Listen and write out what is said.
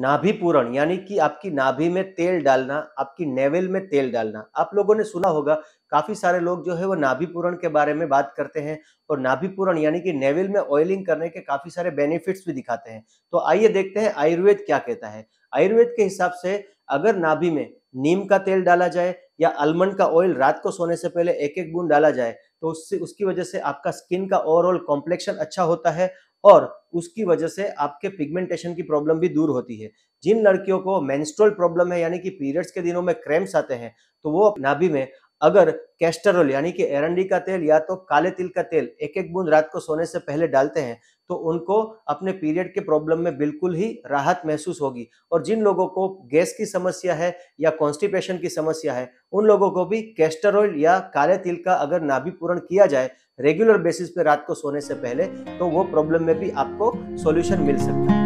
नाभि पूरण यानी कि आपकी नाभि में तेल डालना आपकी नेवल में तेल डालना आप लोगों ने सुना होगा काफ़ी सारे लोग जो है वो नाभि पूरण के बारे में बात करते हैं और नाभि पूरण यानी कि नेवल में ऑयलिंग करने के काफ़ी सारे बेनिफिट्स भी दिखाते हैं तो आइए देखते हैं आयुर्वेद क्या कहता है आयुर्वेद के हिसाब से अगर नाभि में नीम का तेल डाला जाए या आलमंड का ऑयल रात को सोने से पहले एक एक बूंद डाला जाए तो उससे उसकी वजह से आपका स्किन का ओवरऑल कॉम्प्लेक्शन अच्छा होता है और उसकी वजह से आपके पिगमेंटेशन की प्रॉब्लम भी दूर होती है जिन लड़कियों को मेंस्ट्रुअल प्रॉब्लम है यानी कि पीरियड्स के दिनों में क्रैम्प्स आते हैं तो वो नाभि में अगर कैस्टरोल यानी कि एरंडी का तेल या तो काले तिल का तेल एक एक बूंद रात को सोने से पहले डालते हैं तो उनको अपने पीरियड के प्रॉब्लम में बिल्कुल ही राहत महसूस होगी और जिन लोगों को गैस की समस्या है या कॉन्स्टिपेशन की समस्या है उन लोगों को भी कैस्टरोल या काले तिल का अगर नाभिपूरण किया जाए रेगुलर बेसिस पे रात को सोने से पहले तो वो प्रॉब्लम में भी आपको सॉल्यूशन मिल सकता है